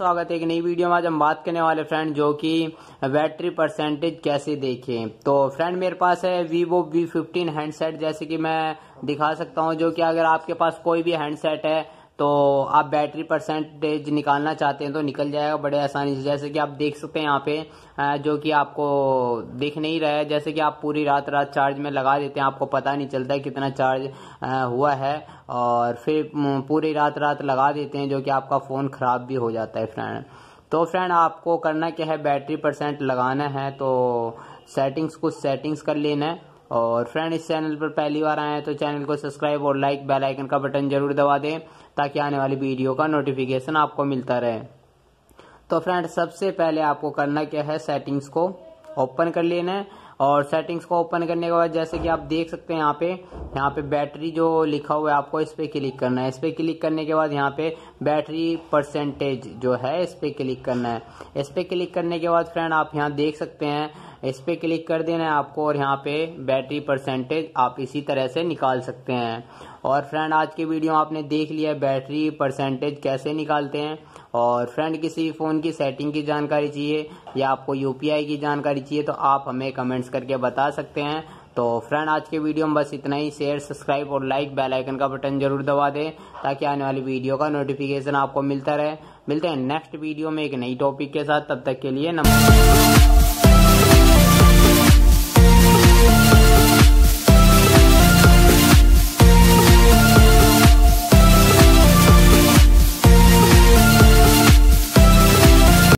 स्वागत है एक नई वीडियो में आज हम बात करने वाले फ्रेंड जो कि बैटरी परसेंटेज कैसे देखें तो फ्रेंड मेरे पास है वीवो वी फिफ्टीन हैंडसेट जैसे कि मैं दिखा सकता हूं जो कि अगर आपके पास कोई भी हैंडसेट है तो आप बैटरी परसेंटेज निकालना चाहते हैं तो निकल जाएगा बड़े आसानी से जैसे कि आप देख सकते हैं यहाँ पे जो कि आपको दिख नहीं रहा है जैसे कि आप पूरी रात रात चार्ज में लगा देते हैं आपको पता नहीं चलता है कितना चार्ज हुआ है और फिर पूरी रात रात लगा देते हैं जो कि आपका फ़ोन ख़राब भी हो जाता है फ्रेंड तो फ्रेंड आपको करना क्या है बैटरी परसेंट लगाना है तो सेटिंग्स कुछ सेटिंग्स कर लेना है और फ्रेंड इस चैनल पर पहली बार आए हैं तो चैनल को सब्सक्राइब और लाइक बेल आइकन का बटन जरूर दबा दें ताकि आने वाली वीडियो का नोटिफिकेशन आपको मिलता रहे तो फ्रेंड सबसे पहले आपको करना क्या है सेटिंग्स को ओपन कर लेना है और सेटिंग्स को ओपन करने के बाद जैसे कि आप देख सकते हैं यहाँ पे यहाँ पे बैटरी जो लिखा हुआ है आपको इस पर क्लिक करना है इस पर क्लिक करने के बाद यहाँ पे बैटरी परसेंटेज जो है इस पर क्लिक करना है इस पर क्लिक करने के बाद फ्रेंड आप यहाँ देख सकते हैं इस पर क्लिक कर देना है आपको और यहाँ पे बैटरी परसेंटेज आप इसी तरह से निकाल सकते हैं और फ्रेंड आज की वीडियो आपने देख लिया है बैटरी परसेंटेज कैसे निकालते हैं और फ्रेंड किसी फ़ोन की सेटिंग की जानकारी चाहिए या आपको यूपीआई की जानकारी चाहिए तो आप हमें कमेंट्स करके बता सकते हैं तो फ्रेंड आज के वीडियो में बस इतना ही शेयर सब्सक्राइब और लाइक बेल आइकन का बटन जरूर दबा दें ताकि आने वाली वीडियो का नोटिफिकेशन आपको मिलता रहे मिलते हैं नेक्स्ट वीडियो में एक नई टॉपिक के साथ तब तक के लिए नमस्कार